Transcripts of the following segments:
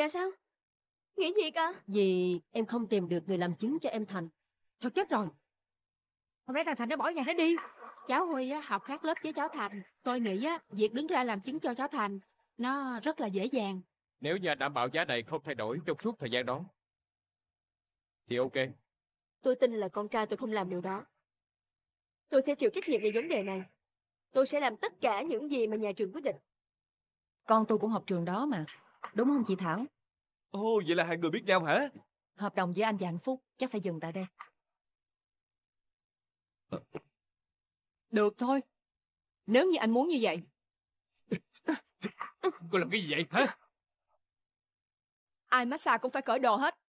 Dạ sao nghĩ gì cơ? Vì em không tìm được người làm chứng cho em Thành Thôi chết rồi Không lẽ thằng Thành nó bỏ nhà nó đi Cháu Huy á, học khác lớp với cháu Thành Tôi nghĩ á, việc đứng ra làm chứng cho cháu Thành Nó rất là dễ dàng Nếu như đảm bảo giá này không thay đổi trong suốt thời gian đó Thì ok Tôi tin là con trai tôi không làm điều đó Tôi sẽ chịu trách nhiệm về vấn đề này Tôi sẽ làm tất cả những gì mà nhà trường quyết định Con tôi cũng học trường đó mà Đúng không chị Thảo Ồ, vậy là hai người biết nhau hả? Hợp đồng với anh và anh phúc chắc phải dừng tại đây. Ờ. Được thôi. Nếu như anh muốn như vậy. Cô làm cái gì vậy hả? Ai massage cũng phải cởi đồ hết.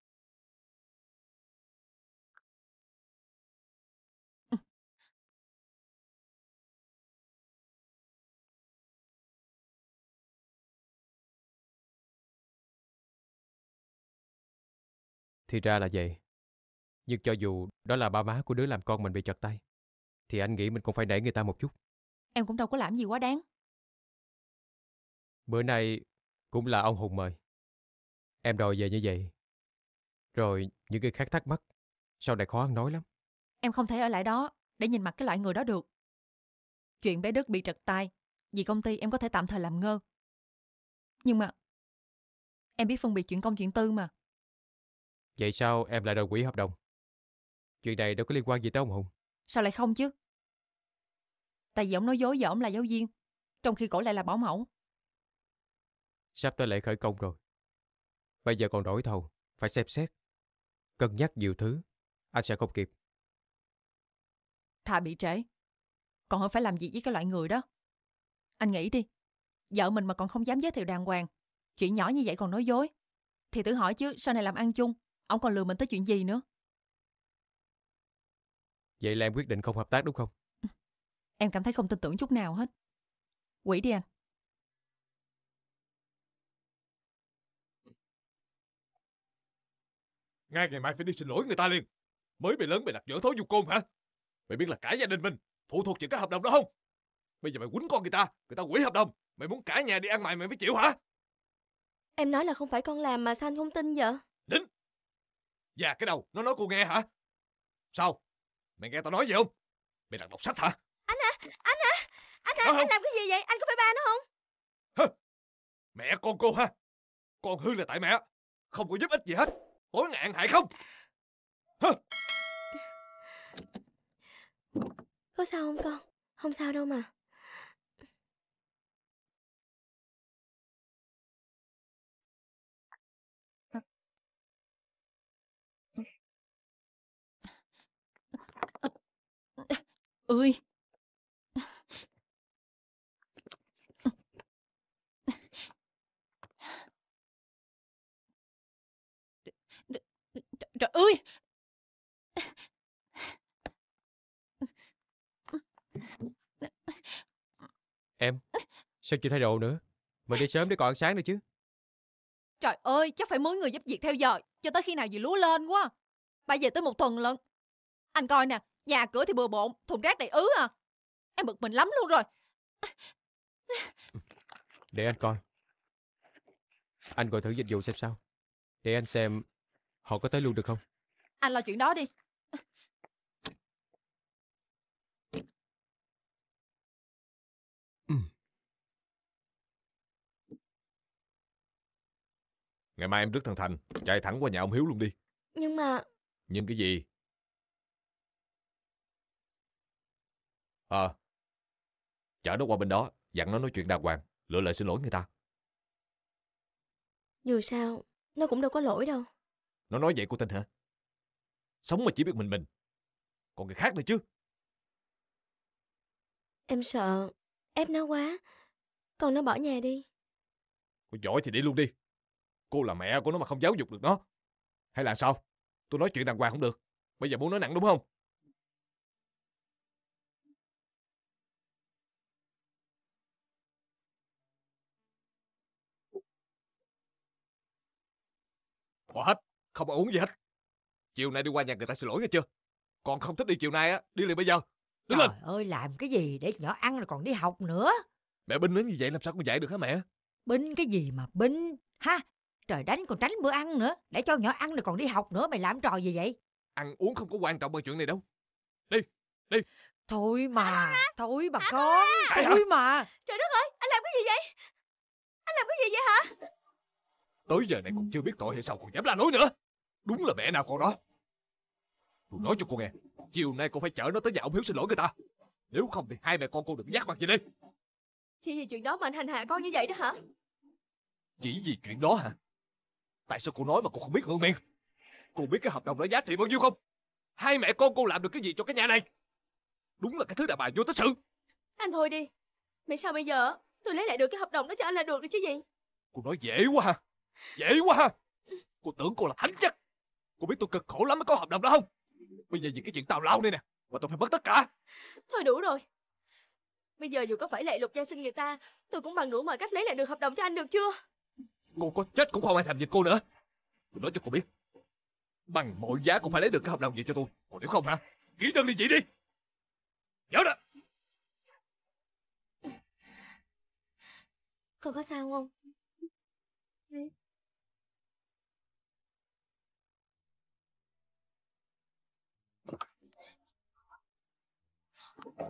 Thì ra là vậy. Nhưng cho dù đó là ba má của đứa làm con mình bị chặt tay, thì anh nghĩ mình cũng phải nể người ta một chút. Em cũng đâu có làm gì quá đáng. Bữa nay cũng là ông Hùng mời. Em đòi về như vậy. Rồi những người khác thắc mắc, sau này khó ăn nói lắm. Em không thể ở lại đó để nhìn mặt cái loại người đó được. Chuyện bé Đức bị trật tay, vì công ty em có thể tạm thời làm ngơ. Nhưng mà em biết phân biệt chuyện công chuyện tư mà. Vậy sao em lại đòi quỹ hợp đồng? Chuyện này đâu có liên quan gì tới ông Hùng. Sao lại không chứ? Tại vì ông nói dối và ông là giáo viên, trong khi cổ lại là bảo mẫu. Sắp tới lễ khởi công rồi. Bây giờ còn đổi thầu, phải xem xét. Cân nhắc nhiều thứ, anh sẽ không kịp. Thà bị trễ, còn hơn phải làm gì với cái loại người đó. Anh nghĩ đi, vợ mình mà còn không dám giới thiệu đàng hoàng, chuyện nhỏ như vậy còn nói dối. Thì tự hỏi chứ, sau này làm ăn chung, Ông còn lừa mình tới chuyện gì nữa Vậy là em quyết định không hợp tác đúng không? Ừ. Em cảm thấy không tin tưởng chút nào hết Quỷ đi anh Ngay ngày mai phải đi xin lỗi người ta liền Mới bị lớn mày đặt dở thối du côn hả Mày biết là cả gia đình mình Phụ thuộc vào cái hợp đồng đó không Bây giờ mày quýnh con người ta Người ta quỷ hợp đồng Mày muốn cả nhà đi ăn mày mày mới chịu hả Em nói là không phải con làm mà sao anh không tin vậy và cái đầu nó nói cô nghe hả Sao Mày nghe tao nói gì không Mày đang đọc sách hả Anh à, Anh à, Anh à, Anh làm cái gì vậy Anh có phải ba nó không Hừ. Mẹ con cô ha Con hư là tại mẹ Không có giúp ích gì hết Tối ngạn hại không hơ Có sao không con Không sao đâu mà ơi! Trời ơi! Em, sao chưa thay đồ nữa? Mình đi sớm để còn ăn sáng nữa chứ. Trời ơi, chắc phải mướn người giúp việc theo giờ, cho tới khi nào dì lúa lên quá. Bà về tới một tuần lận. Anh coi nè, Nhà cửa thì bừa bộn, thùng rác đầy ứ à. Em bực mình lắm luôn rồi. Để anh coi. Anh gọi thử dịch vụ xem sao. Để anh xem họ có tới luôn được không? Anh lo chuyện đó đi. Ừ. Ngày mai em rước thằng Thành Chạy thẳng qua nhà ông Hiếu luôn đi Nhưng mà Nhưng cái gì Ờ. À, chở nó qua bên đó, dặn nó nói chuyện đàng hoàng, lựa lời xin lỗi người ta. Dù sao, nó cũng đâu có lỗi đâu. Nó nói vậy cô tin hả? Sống mà chỉ biết mình mình, còn người khác nữa chứ. Em sợ, ép nó quá, còn nó bỏ nhà đi. Cô giỏi thì đi luôn đi. Cô là mẹ của nó mà không giáo dục được nó. Hay là sao? Tôi nói chuyện đàng hoàng không được. Bây giờ muốn nói nặng đúng không? Bỏ hết, không uống gì hết. Chiều nay đi qua nhà người ta xin lỗi nghe chưa? Còn không thích đi chiều nay á, đi liền bây giờ. Đứng Trời lên. ơi, làm cái gì để nhỏ ăn rồi còn đi học nữa. Mẹ binh đến như vậy làm sao con dạy được hả mẹ? Binh cái gì mà binh, ha? Trời đánh còn tránh bữa ăn nữa, để cho nhỏ ăn rồi còn đi học nữa, mày làm trò gì vậy? Ăn uống không có quan trọng bằng chuyện này đâu. Đi, đi. Thôi mà, à, à, thôi mà à, con, thôi mà. Trời đất ơi, anh làm cái gì vậy? Anh làm cái gì vậy hả? Tới giờ này còn chưa biết tội hay sao còn dám la lối nữa Đúng là mẹ nào con đó Tôi nói cho cô nghe Chiều nay cô phải chở nó tới nhà ông Hiếu xin lỗi người ta Nếu không thì hai mẹ con cô đừng dắt mặt gì đi Chỉ vì chuyện đó mà anh hành hạ con như vậy đó hả Chỉ vì chuyện đó hả Tại sao cô nói mà cô không biết ngượng miệng Cô biết cái hợp đồng đó giá trị bao nhiêu không Hai mẹ con cô làm được cái gì cho cái nhà này Đúng là cái thứ đàn bà vô tích sự Anh thôi đi mẹ sao bây giờ Tôi lấy lại được cái hợp đồng đó cho anh là được rồi chứ gì Cô nói dễ quá ha Dễ quá ha Cô tưởng cô là thánh chất? Cô biết tôi cực khổ lắm mới có hợp đồng đó không Bây giờ vì cái chuyện tào lao đây nè Mà tôi phải mất tất cả Thôi đủ rồi Bây giờ dù có phải lệ lục gia sinh người ta Tôi cũng bằng đủ mọi cách lấy lại được hợp đồng cho anh được chưa Cô có chết cũng không ai thèm dịch cô nữa Tôi nói cho cô biết Bằng mọi giá cũng phải lấy được cái hợp đồng gì cho tôi Còn nếu không hả Ký đơn đi chị đi Nhớ đó Con có sao không?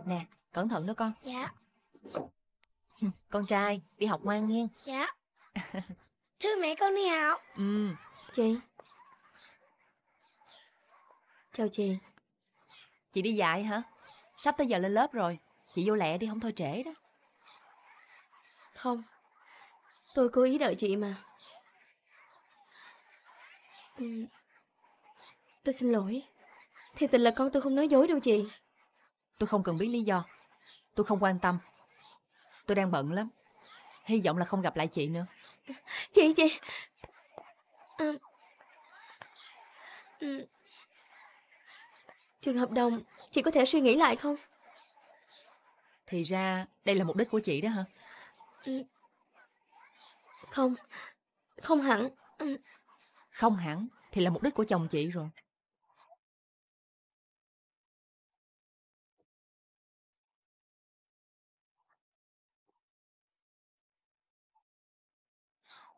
Nè, cẩn thận đó con Dạ Con trai, đi học ngoan nghe Dạ Thưa mẹ con đi học Ừ Chị Chào chị Chị đi dạy hả? Sắp tới giờ lên lớp rồi Chị vô lẹ đi, không thôi trễ đó Không Tôi cố ý đợi chị mà ừ. Tôi xin lỗi Thì tình là con tôi không nói dối đâu chị Tôi không cần biết lý do Tôi không quan tâm Tôi đang bận lắm Hy vọng là không gặp lại chị nữa Chị chị à... Chuyện ừ. hợp đồng Chị có thể suy nghĩ lại không Thì ra đây là mục đích của chị đó hả ừ. Không Không hẳn ừ. Không hẳn Thì là mục đích của chồng chị rồi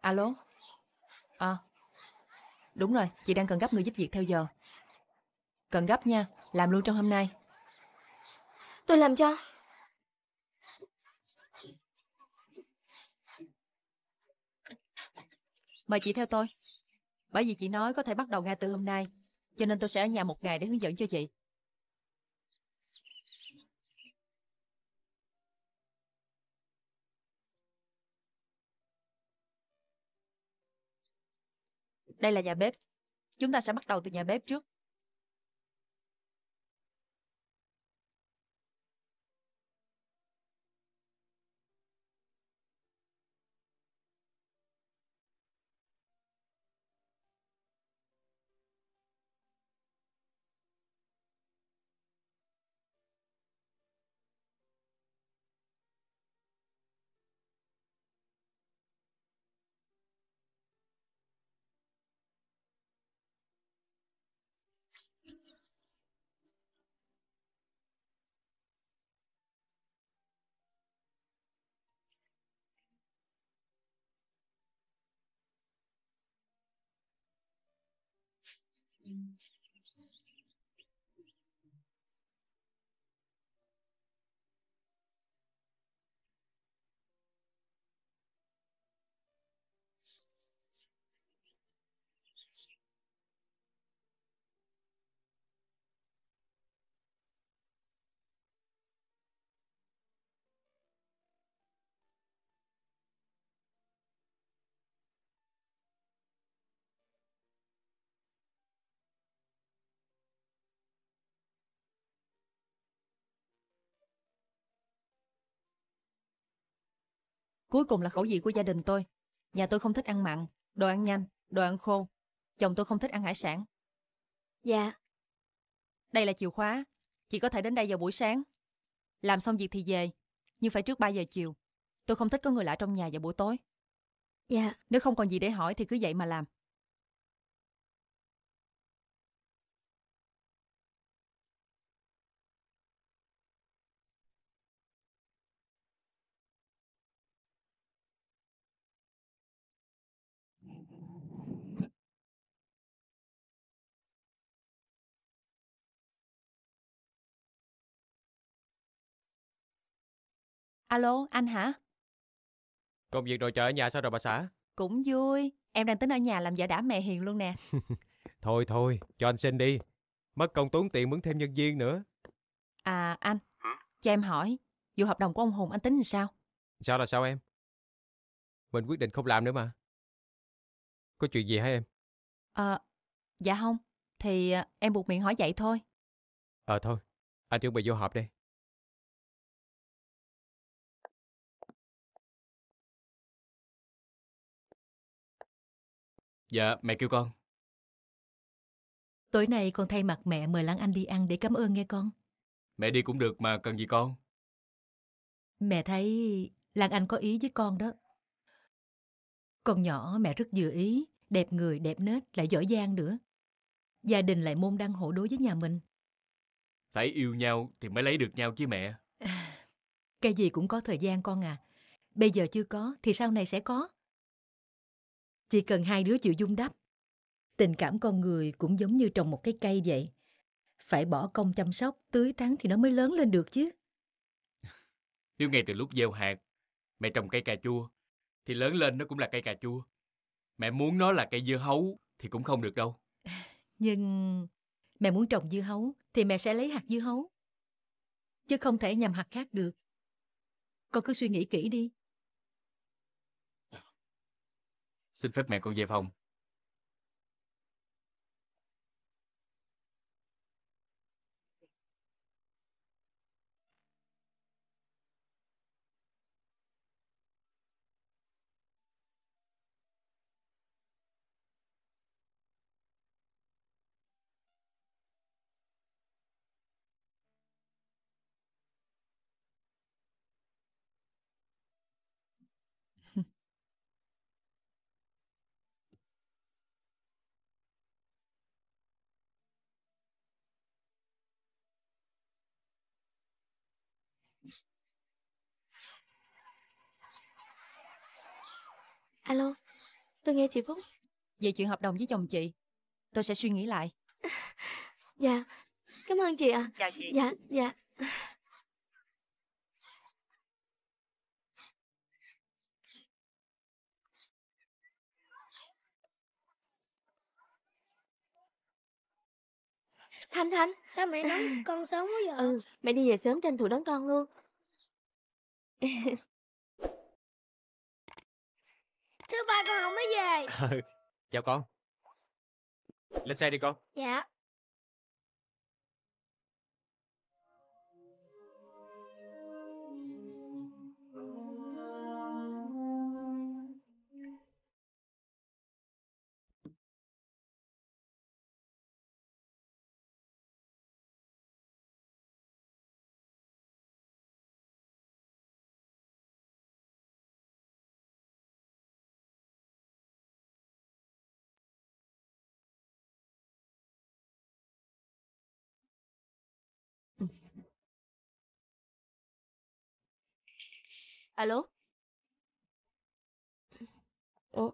Alo? À, đúng rồi, chị đang cần gấp người giúp việc theo giờ. Cần gấp nha, làm luôn trong hôm nay. Tôi làm cho. Mời chị theo tôi. Bởi vì chị nói có thể bắt đầu ngay từ hôm nay, cho nên tôi sẽ ở nhà một ngày để hướng dẫn cho chị. Đây là nhà bếp. Chúng ta sẽ bắt đầu từ nhà bếp trước. Mm-hmm. Cuối cùng là khẩu vị của gia đình tôi. Nhà tôi không thích ăn mặn, đồ ăn nhanh, đồ ăn khô. Chồng tôi không thích ăn hải sản. Dạ. Đây là chìa khóa. Chị có thể đến đây vào buổi sáng. Làm xong việc thì về, nhưng phải trước 3 giờ chiều. Tôi không thích có người lạ trong nhà vào buổi tối. Dạ. Nếu không còn gì để hỏi thì cứ vậy mà làm. Alo, anh hả? Công việc đồ chợ ở nhà sao rồi bà xã? Cũng vui, em đang tính ở nhà làm vợ đã mẹ hiền luôn nè. thôi thôi, cho anh xin đi. Mất công tốn tiền mướn thêm nhân viên nữa. À anh, cho em hỏi, vụ hợp đồng của ông Hùng anh tính làm sao? Sao là sao em? Mình quyết định không làm nữa mà. Có chuyện gì hả em? Ờ, à, dạ không. Thì à, em buộc miệng hỏi vậy thôi. Ờ à, thôi, anh chuẩn bị vô họp đây. Dạ, mẹ kêu con. Tối nay con thay mặt mẹ mời Lan Anh đi ăn để cảm ơn nghe con. Mẹ đi cũng được mà cần gì con. Mẹ thấy Lan Anh có ý với con đó. Con nhỏ mẹ rất vừa ý, đẹp người, đẹp nết, lại giỏi giang nữa. Gia đình lại môn đăng hộ đối với nhà mình. Phải yêu nhau thì mới lấy được nhau chứ mẹ. cái gì cũng có thời gian con à. Bây giờ chưa có thì sau này sẽ có. Chỉ cần hai đứa chịu dung đắp. Tình cảm con người cũng giống như trồng một cái cây vậy. Phải bỏ công chăm sóc, tưới tháng thì nó mới lớn lên được chứ. Nếu ngay từ lúc gieo hạt, mẹ trồng cây cà chua, thì lớn lên nó cũng là cây cà chua. Mẹ muốn nó là cây dưa hấu thì cũng không được đâu. Nhưng mẹ muốn trồng dưa hấu thì mẹ sẽ lấy hạt dưa hấu. Chứ không thể nhầm hạt khác được. Con cứ suy nghĩ kỹ đi. xin phép mẹ con về phòng Alo, tôi nghe chị Phúc. Về chuyện hợp đồng với chồng chị, tôi sẽ suy nghĩ lại. Dạ, cảm ơn chị ạ. À. Chào chị. Dạ, dạ. Thanh Thanh, sao mẹ đón con sớm quá vậy? Ừ, mẹ đi về sớm tranh thủ đón con luôn. Thứ ba con không mới về Chào con Lên xe đi con Dạ Alo? Ủa?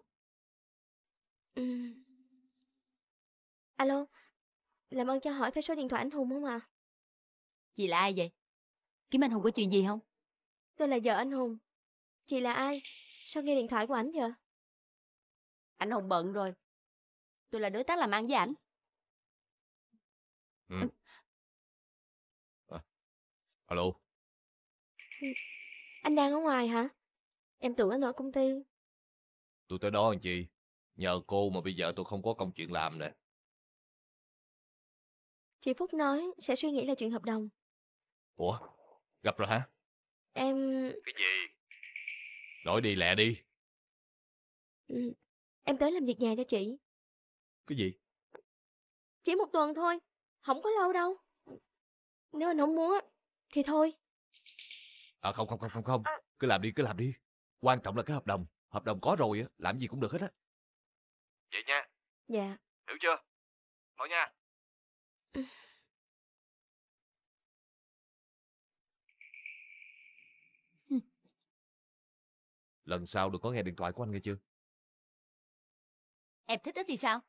Ừ. Alo? Làm ơn cho hỏi phải số điện thoại anh Hùng không à? Chị là ai vậy? Kiếm anh Hùng có chuyện gì không? Tôi là vợ anh Hùng. Chị là ai? Sao nghe điện thoại của ảnh vậy? Anh Hùng bận rồi. Tôi là đối tác làm ăn với ảnh. Ừ. À. Alo? Anh đang ở ngoài hả? Em tưởng anh ở công ty. Tôi tới đó làm chi? Nhờ cô mà bây giờ tôi không có công chuyện làm nè. Chị Phúc nói sẽ suy nghĩ là chuyện hợp đồng. Ủa? Gặp rồi hả? Em... Cái gì? Nói đi lẹ đi. Ừ. Em tới làm việc nhà cho chị. Cái gì? Chỉ một tuần thôi. Không có lâu đâu. Nếu anh không muốn á, thì thôi. À không không không không không, ờ. cứ làm đi cứ làm đi. Quan trọng là cái hợp đồng, hợp đồng có rồi á, làm gì cũng được hết á. Vậy nha. Dạ. Hiểu chưa? mọi nha. Lần sau đừng có nghe điện thoại của anh nghe chưa? Em thích ít thì sao?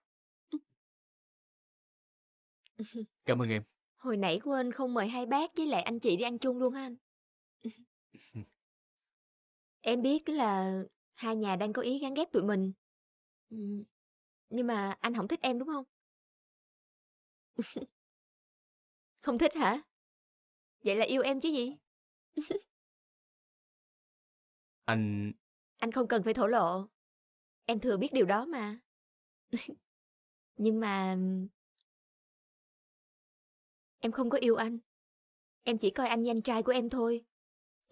Cảm ơn em. Hồi nãy quên không mời hai bác với lại anh chị đi ăn chung luôn ha anh. Em biết là hai nhà đang có ý gắn ghép tụi mình. nhưng mà anh không thích em, đúng không Không thích hả? Vậy là yêu em chứ gì? Anh Anh không cần phải thổ lộ, em thừa biết điều đó mà. Nhưng mà Em không có yêu anh. Em chỉ coi anh như anh trai của em thôi.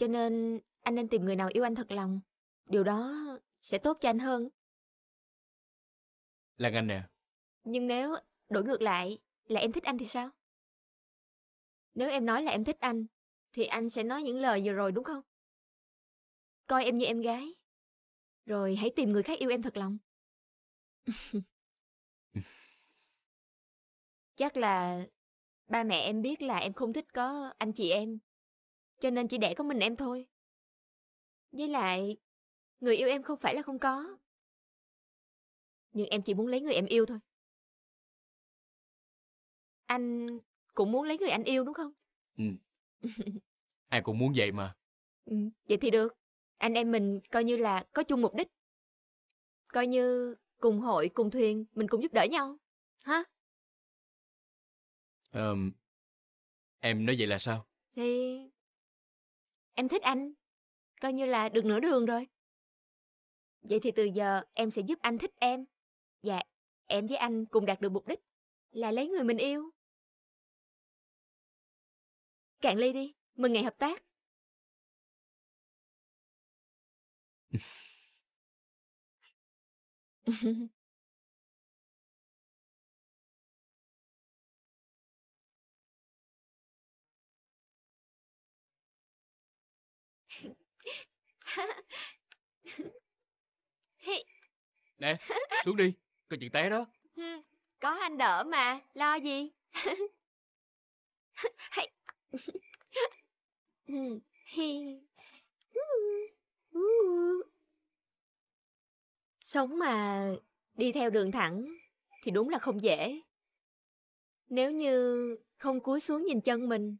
Cho nên anh nên tìm người nào yêu anh thật lòng. Điều đó sẽ tốt cho anh hơn. Lan Anh nè. Nhưng nếu đổi ngược lại là em thích anh thì sao? Nếu em nói là em thích anh, thì anh sẽ nói những lời vừa rồi đúng không? Coi em như em gái. Rồi hãy tìm người khác yêu em thật lòng. Chắc là ba mẹ em biết là em không thích có anh chị em cho nên chỉ để có mình em thôi. Với lại, người yêu em không phải là không có. Nhưng em chỉ muốn lấy người em yêu thôi. Anh cũng muốn lấy người anh yêu đúng không? Ừ. Ai cũng muốn vậy mà. Ừ, vậy thì được. Anh em mình coi như là có chung mục đích. Coi như cùng hội, cùng thuyền, mình cùng giúp đỡ nhau. Hả? Um, em nói vậy là sao? Thì em thích anh. Coi như là được nửa đường rồi. Vậy thì từ giờ em sẽ giúp anh thích em. Dạ, em với anh cùng đạt được mục đích là lấy người mình yêu. Cạn ly đi, mừng ngày hợp tác. Nè xuống đi Có chuyện té đó ừ, Có anh đỡ mà Lo gì ừ, ừ, Sống mà đi theo đường thẳng Thì đúng là không dễ Nếu như không cúi xuống nhìn chân mình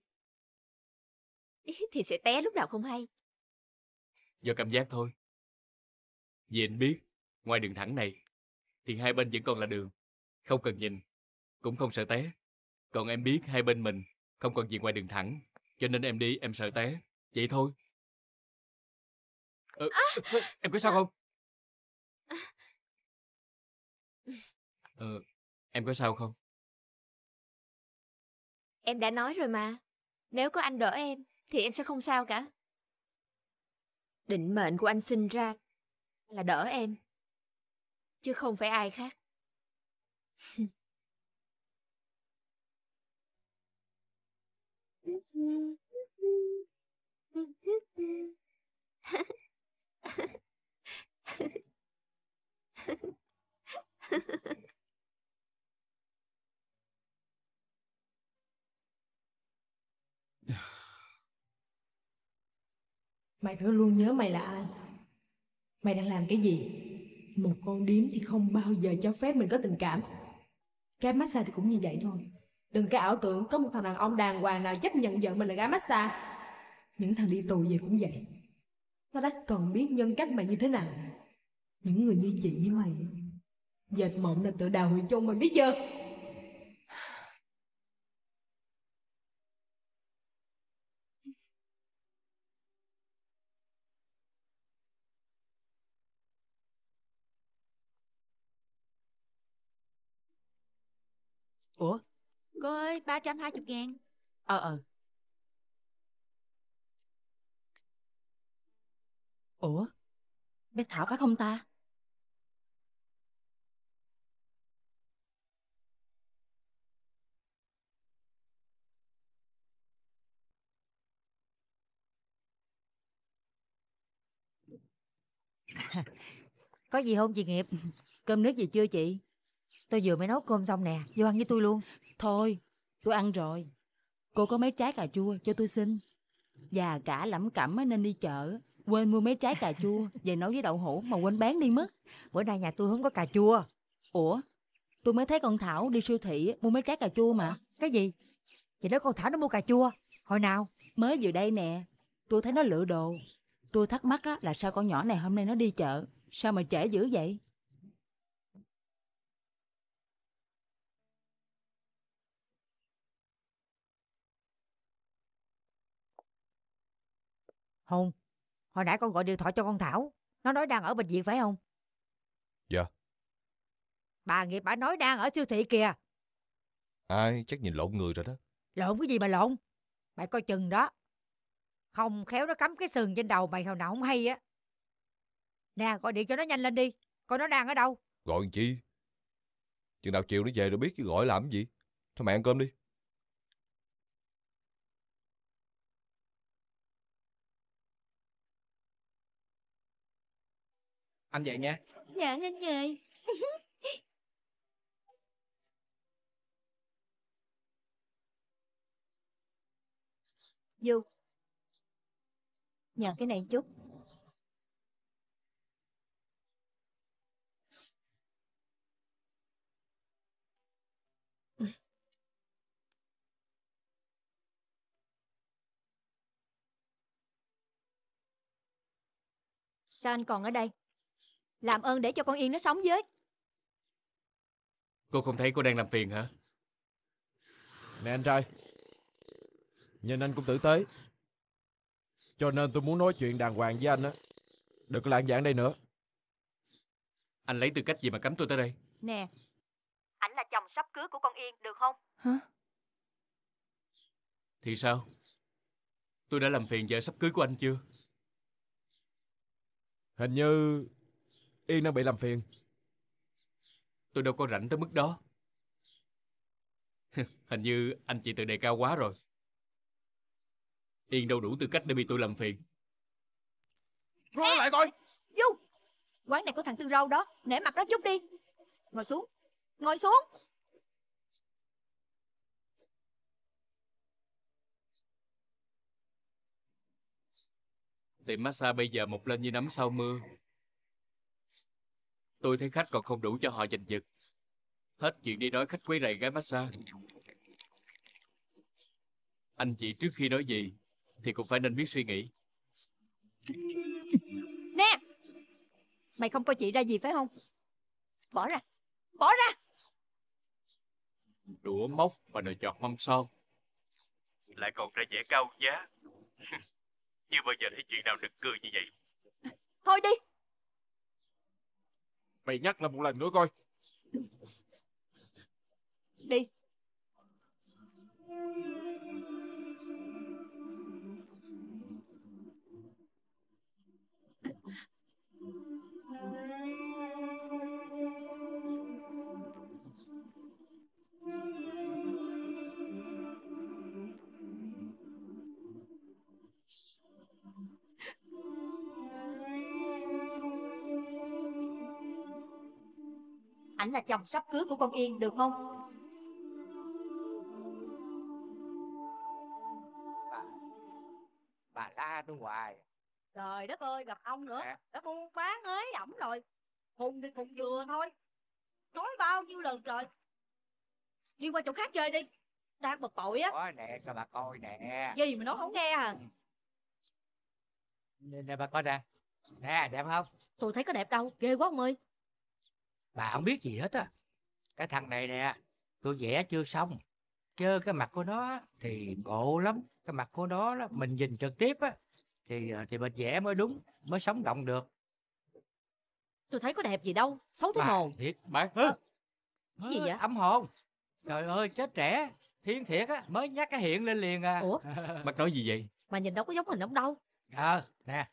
Thì sẽ té lúc nào không hay Do cảm giác thôi. Vì anh biết, ngoài đường thẳng này, thì hai bên vẫn còn là đường. Không cần nhìn, cũng không sợ té. Còn em biết hai bên mình không còn gì ngoài đường thẳng, cho nên em đi em sợ té. Vậy thôi. Ờ, à, em có sao không? Ờ, em có sao không? Em đã nói rồi mà. Nếu có anh đỡ em, thì em sẽ không sao cả định mệnh của anh sinh ra là đỡ em chứ không phải ai khác Mày phải luôn nhớ mày là ai Mày đang làm cái gì Một con điếm thì không bao giờ cho phép mình có tình cảm Cái massage thì cũng như vậy thôi Đừng cái ảo tưởng có một thằng đàn ông đàng hoàng nào chấp nhận vợ mình là gái massage Những thằng đi tù về cũng vậy Nó đã cần biết nhân cách mày như thế nào Những người như chị với mày Dệt mộng là tự đào hủy chôn mình biết chưa Cô ơi, 320 ngàn. Ờ, ờ. Ủa, bé Thảo phải không ta? Có gì không chị Nghiệp? Cơm nước gì chưa chị? Tôi vừa mới nấu cơm xong nè Vô ăn với tôi luôn Thôi tôi ăn rồi Cô có mấy trái cà chua cho tôi xin Già cả lẩm cẩm nên đi chợ Quên mua mấy trái cà chua Về nấu với đậu hũ mà quên bán đi mất Bữa nay nhà tôi không có cà chua Ủa tôi mới thấy con Thảo đi siêu thị Mua mấy trái cà chua mà Cái gì Chị nói con Thảo nó mua cà chua Hồi nào Mới vừa đây nè Tôi thấy nó lựa đồ Tôi thắc mắc á, là sao con nhỏ này hôm nay nó đi chợ Sao mà trễ dữ vậy Hùng, hồi nãy con gọi điện thoại cho con Thảo. Nó nói đang ở bệnh viện phải không? Dạ. Bà Nghiệp bà nói đang ở siêu thị kìa. Ai, chắc nhìn lộn người rồi đó. Lộn cái gì mà lộn? Mày coi chừng đó. Không khéo nó cắm cái sừng trên đầu mày hồi nào không hay á. Nè, gọi điện cho nó nhanh lên đi. Coi nó đang ở đâu. Gọi chi? Chừng nào chiều nó về rồi biết chứ gọi làm gì. Thôi mẹ ăn cơm đi. anh về nha dạ anh về du nhờ cái này chút Sao anh còn ở đây? Làm ơn để cho con Yên nó sống với Cô không thấy cô đang làm phiền hả Nè anh trai Nhìn anh cũng tử tế Cho nên tôi muốn nói chuyện đàng hoàng với anh á Đừng có lãng giảng đây nữa Anh lấy tư cách gì mà cấm tôi tới đây Nè Anh là chồng sắp cưới của con Yên được không Hả Thì sao Tôi đã làm phiền vợ sắp cưới của anh chưa Hình như Yên đang bị làm phiền Tôi đâu có rảnh tới mức đó Hình như anh chị tự đề cao quá rồi Yên đâu đủ tư cách để bị tôi làm phiền Ra lại coi Du Quán này có thằng Tư Râu đó Nể mặt đó chút đi Ngồi xuống Ngồi xuống Tiệm massage bây giờ một lên như nắm sau mưa Tôi thấy khách còn không đủ cho họ giành giật. Hết chuyện đi nói khách quấy rầy gái massage. Anh chị trước khi nói gì thì cũng phải nên biết suy nghĩ. Nè! Mày không coi chị ra gì phải không? Bỏ ra! Bỏ ra! Đũa móc và đòi chọt mâm son. Lại còn ra vẻ cao giá. Chưa bao giờ thấy chuyện nào được cười như vậy. Thôi đi! mày nhắc là một lần nữa coi đi ảnh là chồng sắp cưới của con Yên được không? Bà, bà la tôi hoài. Trời đất ơi, gặp ông nữa. À. Đã buôn bán ấy ẩm rồi. Hùng thì hùng vừa thôi. Nói bao nhiêu lần rồi. Đi qua chỗ khác chơi đi. Đang bực bội á. Ôi nè, cho bà coi nè. Gì mà nó không nghe à. Nè, nè bà coi nè. Nè, đẹp không? Tôi thấy có đẹp đâu, ghê quá ông ơi bà không biết gì hết á cái thằng này nè tôi vẽ chưa xong chứ cái mặt của nó thì ngộ lắm cái mặt của nó đó, mình nhìn trực tiếp á thì ờ, thì mình vẽ mới đúng mới sống động được tôi thấy có đẹp gì đâu xấu thế hồn thiệt bà à, gì vậy ấm hồn trời ơi chết trẻ thiên thiệt á mới nhắc cái hiện lên liền à ủa bác nói gì vậy mà nhìn đâu có giống hình ông đâu ờ à, nè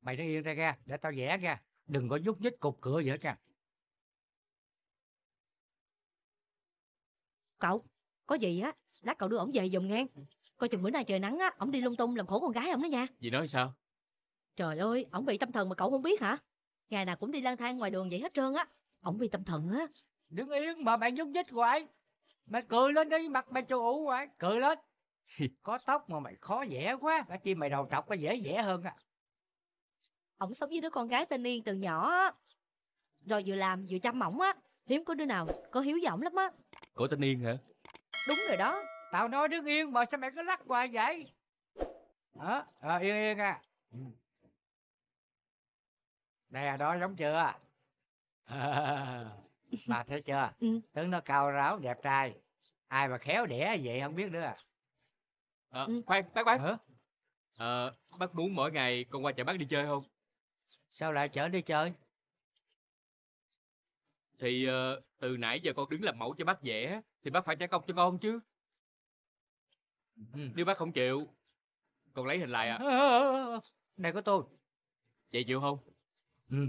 mày nó yên ra ra để tao vẽ ra đừng có nhúc nhích cột cửa gì hết nha cậu có gì á lát cậu đưa ổng về dùm ngang coi chừng bữa nay trời nắng á ổng đi lung tung làm khổ con gái ổng đó nha gì nói sao trời ơi ổng bị tâm thần mà cậu không biết hả ngày nào cũng đi lang thang ngoài đường vậy hết trơn á ổng bị tâm thần á đứng yên mà mày nhúc nhích hoài mày cười lên đi mặt mày trù ủ hoài cười lên có tóc mà mày khó vẽ quá phải chi mày đầu trọc có dễ vẽ hơn à ổng sống với đứa con gái tên Yên từ nhỏ á. Rồi vừa làm vừa chăm ổng á, hiếm có đứa nào có hiếu với lắm á. Cổ tên Yên hả? Đúng rồi đó. Tao nói đứa Yên mà sao mẹ cứ lắc hoài vậy? Hả? Ờ, à, Yên Yên à. Ừ. Nè, đó giống chưa? bà thấy chưa? Ừ. Tướng nó cao ráo, đẹp trai. Ai mà khéo đẻ vậy không biết nữa à. Ờ, khoan, bác bác. Hả? à, bác muốn mỗi ngày con qua chợ bác đi chơi không? sao lại chở đi chơi thì uh, từ nãy giờ con đứng làm mẫu cho bác vẽ thì bác phải trả công cho con chứ ừ. nếu bác không chịu con lấy hình lại à, này có tôi vậy chịu không ừ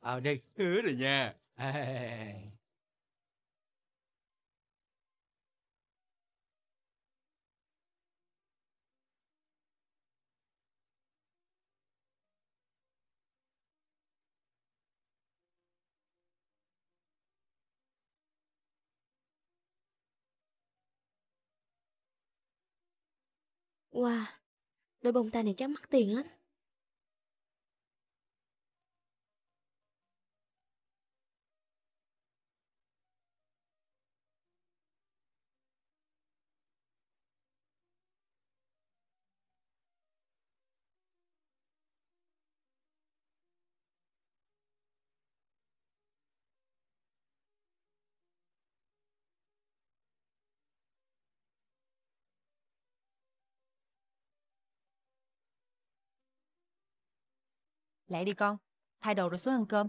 ờ à, đi hứa rồi nha à. Wow, đôi bông tai này chắc mắc tiền lắm. Lẹ đi con, thay đồ rồi xuống ăn cơm.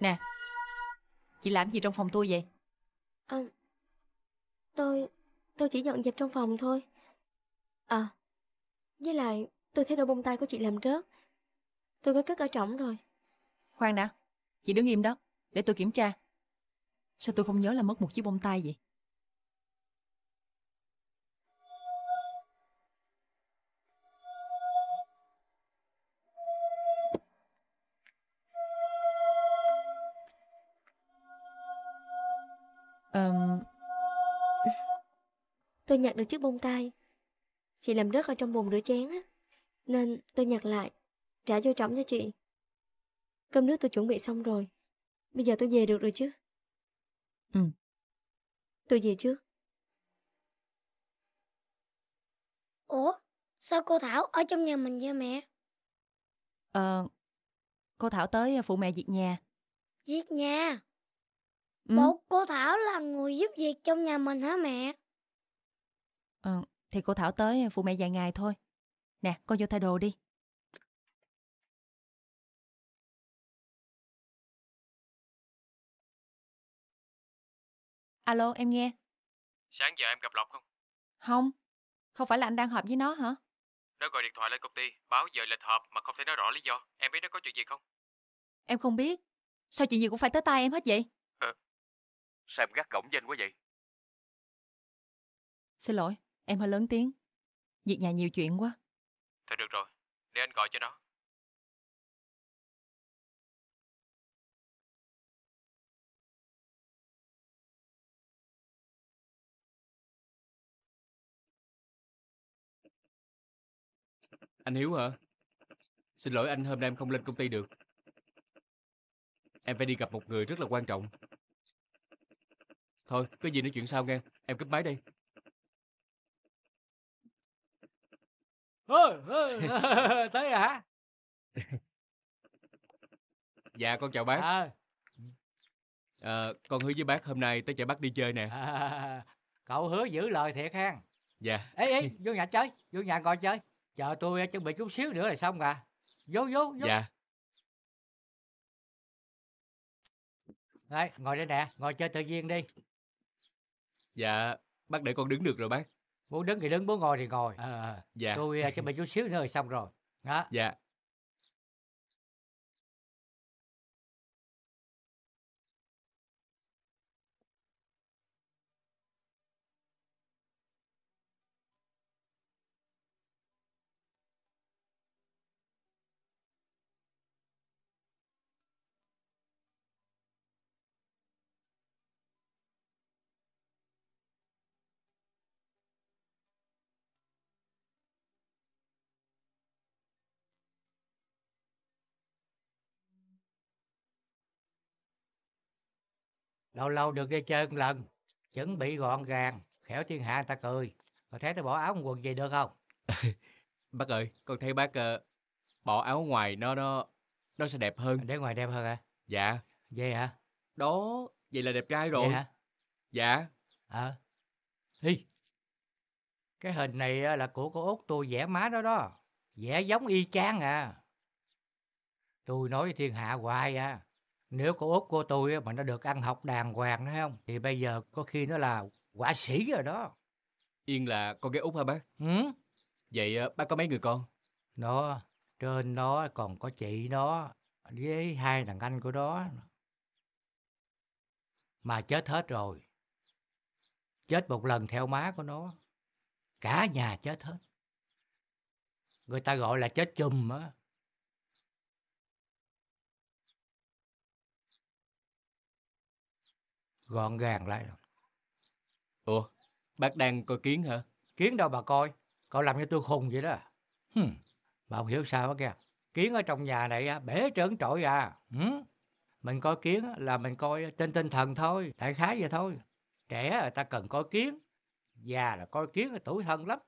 Nè, chị làm gì trong phòng tôi vậy? À, tôi, tôi chỉ dọn dẹp trong phòng thôi. À, với lại tôi thấy đôi bông tai của chị làm rớt. Tôi có cất ở trỏng rồi. Khoan đã, chị đứng im đó, để tôi kiểm tra. Sao tôi không nhớ là mất một chiếc bông tai vậy? tôi nhặt được chiếc bông tai Chị làm rớt ở trong bồn rửa chén á Nên tôi nhặt lại Trả vô trỏng cho chị Cơm nước tôi chuẩn bị xong rồi Bây giờ tôi về được rồi chứ Ừ Tôi về trước Ủa Sao cô Thảo ở trong nhà mình vậy mẹ Ờ Cô Thảo tới ờ, phụ mẹ việc nhà Việc nhà Ừ. Bộ cô Thảo là người giúp việc trong nhà mình hả mẹ? Ờ, thì cô Thảo tới ờ, phụ mẹ vài ngày thôi. Nè, con vô thay đồ đi. Alo, em nghe. Sáng giờ em gặp Lộc không? Không. Không phải là anh đang họp với nó hả? Nó gọi điện thoại lên công ty, báo giờ lịch họp mà không thể nói rõ lý do. Em biết nó có chuyện gì không? Em không biết. Sao chuyện gì cũng phải tới tay em hết vậy? Ờ. Sao em gắt gỏng danh quá vậy? Xin lỗi, Em hơi lớn tiếng. Việc nhà nhiều chuyện quá. Thôi được rồi, để anh gọi cho nó. Anh Hiếu hả? Xin lỗi anh, hôm nay em không lên công ty được. Em phải đi gặp một người rất là quan trọng. Thôi, có gì nói chuyện sau nghe. Em cấp máy đây. ơ, tới rồi à hả dạ con chào bác à, Ờ, con hứa với bác hôm nay tới chợ bác đi chơi nè à, cậu hứa giữ lời thiệt hen dạ ê ê vô nhà chơi vô nhà ngồi chơi chờ tôi ờ, chuẩn bị chút xíu nữa là xong à vô vô vô dạ Đấy, ngồi đây nè ngồi chơi tự nhiên đi dạ bác để con đứng được rồi bác muốn đứng thì đứng muốn ngồi thì ngồi à, à dạ. tôi à, chuẩn bị chút xíu nữa rồi xong rồi đó dạ lâu lâu được đi chơi một lần chuẩn bị gọn gàng khéo thiên hạ người ta cười còn thế tôi bỏ áo quần gì được không bác ơi con thấy bác uh, bỏ áo ngoài nó nó nó sẽ đẹp hơn để ngoài đẹp hơn à? dạ vậy hả đó vậy là đẹp trai rồi vậy hả dạ ờ à. hi cái hình này ờ, là của cô út tôi vẽ má đó đó vẽ giống y chang à tôi nói với thiên hạ hoài à nếu cô út cô tôi mà nó được ăn học đàng hoàng hay không Thì bây giờ có khi nó là quả sĩ rồi đó Yên là con gái út hả bác? Ừ Vậy ờ, bác có mấy người con? Nó, trên nó còn có chị nó Với hai thằng anh của nó Mà chết hết rồi Chết một lần theo má của nó Cả nhà chết hết Người ta gọi là chết chùm á gọn gàng lại. Ủa, bác đang coi kiến hả? Kiến đâu bà coi, cậu làm cho tôi khùng vậy đó. Hừm, bà không hiểu sao bác kìa. Kiến ở trong nhà này bể trơn trội à. Hừm. Mình coi kiến là mình coi trên tinh thần thôi, đại khái vậy thôi. Trẻ người ta cần coi kiến, già là coi kiến là tuổi thân lắm.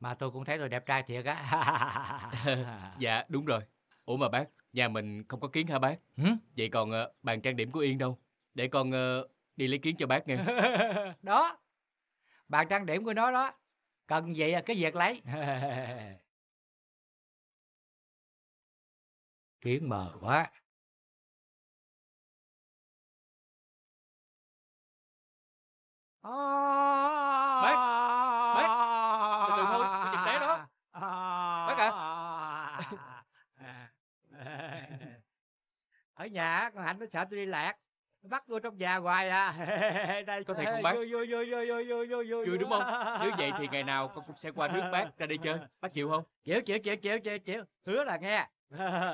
Mà tôi cũng thấy tôi đẹp trai thiệt á. dạ, đúng rồi. Ủa mà bác, nhà mình không có kiến hả bác? Hử? Vậy còn uh, bàn trang điểm của Yên đâu? Để con uh, đi lấy kiến cho bác nghe đó bàn trang điểm của nó đó cần gì là cái việc lấy kiến mờ quá bác bác từ từ thôi kinh tế đó bác à ở nhà con hạnh nó sợ tôi đi lạc bắt vô trong nhà hoài à đây có thể không bác vui vui vui vui vui vui vui vui đúng không nếu vậy thì ngày nào con cũng sẽ qua nước bác ra đây chơi bác chịu không chịu chịu chịu chịu chịu chịu hứa là nghe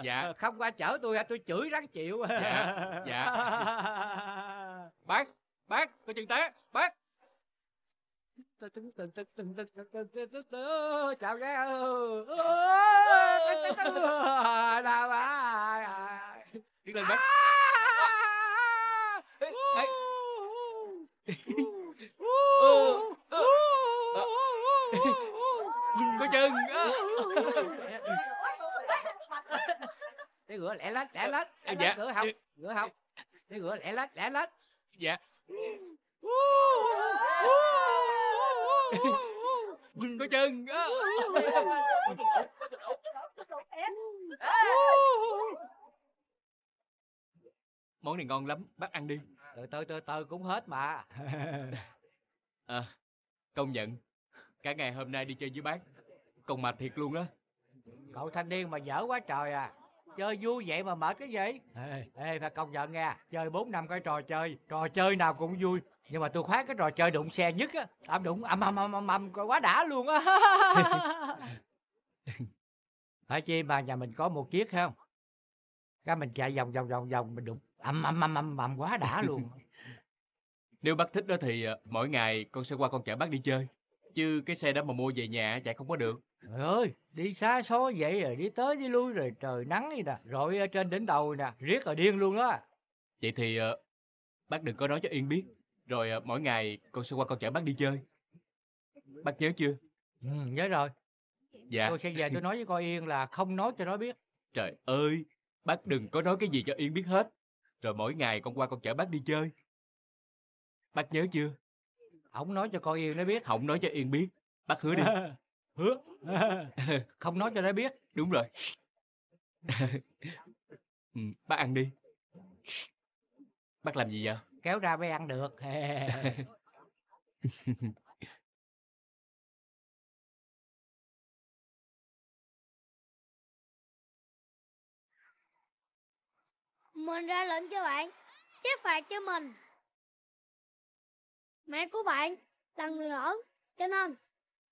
dạ không qua chở tôi hả tôi chửi rắn chịu dạ dạ bác bác có chân té bác chào nghe nào bác đi lên bác à! ờ, ờ, ờ. coi chừng ờ. để ngựa lẻ lách lẻ dạ. lách lẻ Dạ. ngựa học ngựa học để ngựa lẻ lách lẻ lách dạ coi chừng món này ngon lắm bác ăn đi từ từ từ từ cũng hết mà à công nhận cả ngày hôm nay đi chơi với bác còn mệt thiệt luôn đó cậu thanh niên mà dở quá trời à chơi vui vậy mà mệt cái gì ê ê phải công nhận nha chơi bốn năm cái trò chơi trò chơi nào cũng vui nhưng mà tôi khoái cái trò chơi đụng xe nhất á âm đụng âm âm âm âm ầm quá đã luôn á phải chi mà nhà mình có một chiếc không cái mình chạy vòng vòng vòng vòng mình đụng ầm ầm ầm ầm ầm quá đã luôn nếu bác thích đó thì ờ, mỗi ngày con sẽ qua con chở bác đi chơi chứ cái xe đó mà mua về nhà chạy không có được Trời ơi, đi xa xôi vậy rồi, đi tới đi lui rồi trời nắng vậy nè, rồi ờ, trên đỉnh đầu nè, riết rồi điên luôn đó. Vậy thì ờ, bác đừng có nói cho Yên biết, rồi mỗi ngày con sẽ qua con chở bác đi chơi. Bác nhớ chưa? Ừ, nhớ rồi. Dạ. Tôi sẽ về tôi nói với con Yên là không nói cho nó biết. Trời ơi, bác đừng có nói cái gì cho Yên biết hết. Rồi mỗi ngày con qua con chở bác đi chơi. Bác nhớ chưa? Không nói cho con Yên nó biết. Không nói cho Yên biết. Bác hứa đi. hứa. Không nói cho nó biết. Đúng rồi. Ừ, bác ăn đi. Bác làm gì vậy? Kéo ra mới ăn được. Mình ra lệnh cho bạn Chế phạt cho mình Mẹ của bạn là người ở Cho nên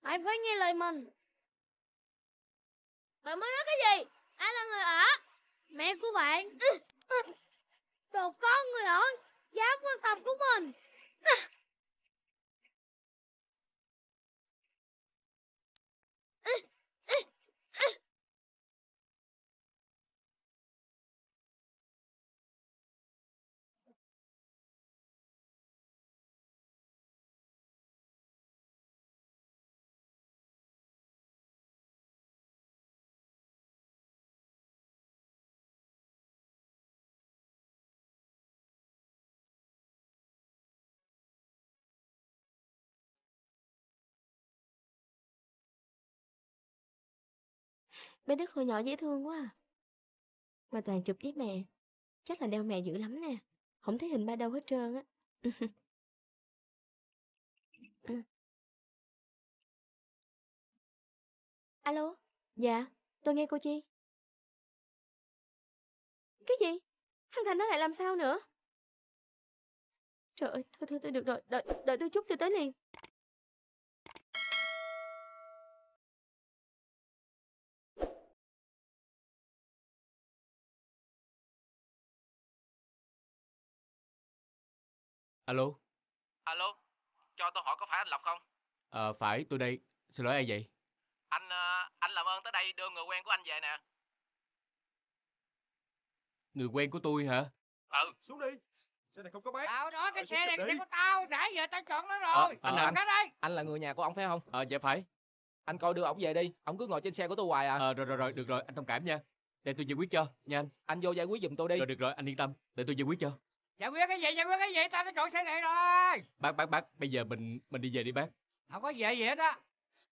bạn phải nghe lời mình Bạn mới nói cái gì Ai là người ở Mẹ của bạn ừ. Đồ con người ở Dám quan tâm của mình ừ. Bé Đức hồi nhỏ dễ thương quá à. Mà toàn chụp với mẹ. Chắc là đeo mẹ dữ lắm nè. Không thấy hình ba đâu hết trơn á. Alo, dạ, tôi nghe cô Chi. Cái gì? Thằng Thành nó lại làm sao nữa? Trời ơi, thôi thôi tôi được rồi, đợi, đợi tôi chút tôi tới liền. Alo? Alo, cho tôi hỏi có phải anh Lộc không? Ờ, à, phải, tôi đây. Xin lỗi ai vậy? Anh, ờ, anh làm ơn tới đây đưa người quen của anh về nè. Người quen của tôi hả? Ừ. Xuống đi. Xe này không có bán. Tao nói cái Ở ờ, xe này xe của tao, nãy giờ tao chọn nó ờ, rồi. À, anh à, anh, đây. anh là người nhà của ông phải không? Ờ, à, dạ phải. Anh coi đưa ông về đi, ông cứ ngồi trên xe của tôi hoài à. Ờ, à, rồi rồi rồi, được rồi, anh thông cảm nha. Để tôi giải quyết cho, nhanh anh. Anh vô giải quyết giùm tôi đi. Rồi được rồi, anh yên tâm, để tôi giải quyết cho giải quyết cái gì giải quyết cái gì tao đã chọn xe này rồi bác bác bác bây giờ mình mình đi về đi bác không có về gì hết á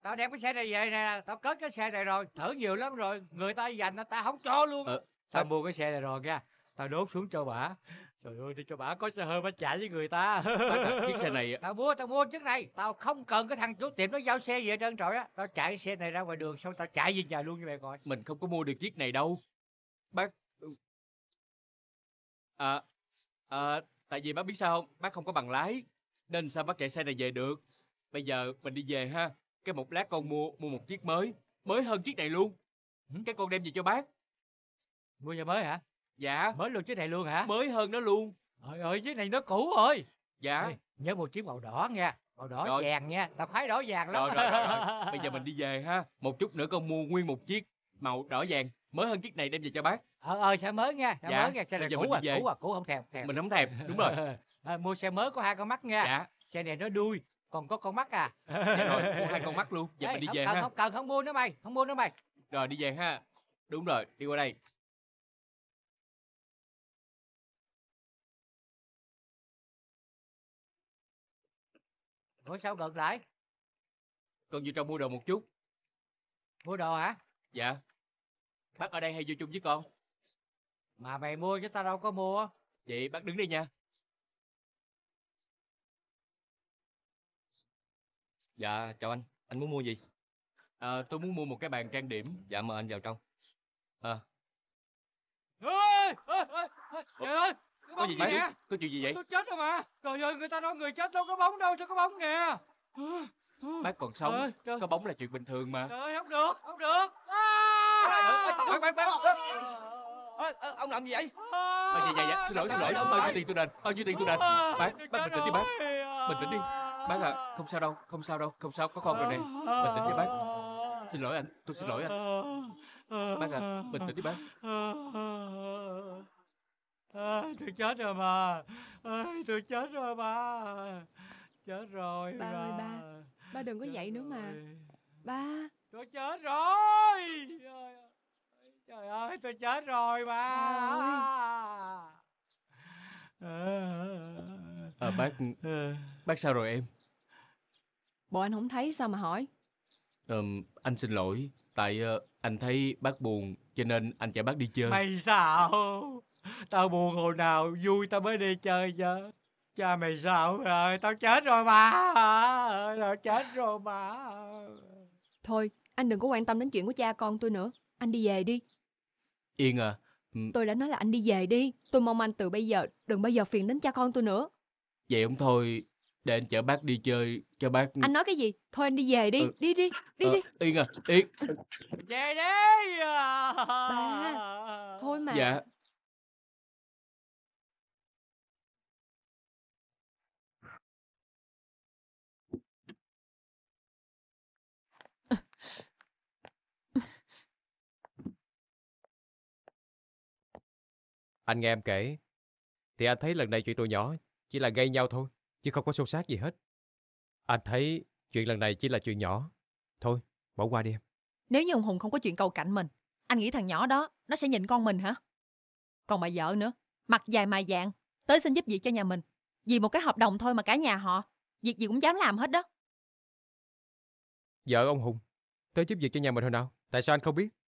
tao đem cái xe này về nè tao cất cái xe này rồi thử nhiều lắm rồi người ta dành nó tao không cho luôn ờ, tao bác... mua cái xe này rồi nha tao đốt xuống cho bả trời ơi đi cho bả có xe hơi bả chạy với người ta bác, chiếc xe này tao mua tao mua chiếc này tao không cần cái thằng chủ tiệm nó giao xe về trơn trời á tao chạy cái xe này ra ngoài đường xong tao chạy về nhà luôn như mày coi mình không có mua được chiếc này đâu bác ừ. à à, tại vì bác biết sao không bác không có bằng lái nên sao bác chạy xe này về được bây giờ mình đi về ha cái một lát con mua mua một chiếc mới mới hơn chiếc này luôn cái con đem về cho bác mua nhà mới hả dạ mới luôn chiếc này luôn hả mới hơn nó luôn trời ơi chiếc này nó cũ rồi dạ Ê, nhớ một chiếc màu đỏ nha màu đỏ rồi. vàng nha tao khoái đỏ vàng lắm rồi, rồi, rồi, rồi. bây giờ mình đi về ha một chút nữa con mua nguyên một chiếc màu đỏ vàng mới hơn chiếc này đem về cho bác ờ ờ xe mới nha xe dạ. mới nha xe này cũ à, cũ à cũ không thèm, thèm. mình không thèm đúng rồi à, mua xe mới có hai con mắt nha dạ. xe này nó đuôi còn có con mắt à dạ rồi mua hai con mắt luôn dạ Ê, mình đi không về cần, ha không cần không mua nữa mày không mua nữa mày rồi đi về ha đúng rồi đi qua đây Ủa sao ngược lại? Con vô trong mua đồ một chút Mua đồ hả? Dạ bác ở đây hay vô chung với con mà mày mua chứ tao đâu có mua vậy bác đứng đi nha dạ chào anh anh muốn mua gì à, tôi muốn mua một cái bàn trang điểm dạ mời anh vào trong à. ơi ơi ơi trời ơi cái bóng gì, gì nè có chuyện gì vậy tôi chết rồi mà trời ơi người ta nói người chết đâu có bóng đâu sao có bóng nè Ừ. bác còn sống trời, trời. có bóng là chuyện bình thường mà trời không được không được bác bác bác ông làm gì vậy à, dạ, dạ, dạ. xin lỗi xin lỗi bao nhiêu tiền tôi đền bao nhiêu tiền tôi đền bác bác bình tĩnh đi bác bình tĩnh đi bác à không sao đâu không sao đâu không sao có con rồi này. bình tĩnh đi bác xin lỗi anh tôi xin lỗi anh bác à bình tĩnh đi bác à, tôi chết rồi mà à, tôi chết rồi mà chết rồi bà mà. ơi ba Ba đừng có chết vậy nữa mà Ba Tôi chết rồi Trời ơi tôi chết rồi ba à, ờ, Bác Bác sao rồi em Bộ anh không thấy sao mà hỏi à, Anh xin lỗi Tại ờ, anh thấy bác buồn Cho nên anh chạy bác đi chơi Mày sao Tao buồn hồi nào vui tao mới đi chơi chứ cha mày sao rồi tao chết rồi mà tao chết rồi mà thôi anh đừng có quan tâm đến chuyện của cha con tôi nữa anh đi về đi yên à ừ. tôi đã nói là anh đi về đi tôi mong anh từ bây giờ đừng bao giờ phiền đến cha con tôi nữa vậy không thôi để anh chở bác đi chơi cho bác anh nói cái gì thôi anh đi về đi ừ. đi đi đi à, đi yên à yên về đi ba thôi mà dạ Anh nghe em kể, thì anh thấy lần này chuyện tụi nhỏ chỉ là gây nhau thôi, chứ không có xô xát gì hết. Anh thấy chuyện lần này chỉ là chuyện nhỏ. Thôi, bỏ qua đi em. Nếu như ông Hùng không có chuyện cầu cạnh mình, anh nghĩ thằng nhỏ đó, nó sẽ nhìn con mình hả? Còn bà vợ nữa, mặt dài mày dạng, tới xin giúp việc cho nhà mình. Vì một cái hợp đồng thôi mà cả nhà họ, việc gì cũng dám làm hết đó. Vợ ông Hùng, tới giúp việc cho nhà mình hồi nào? Tại sao anh không biết?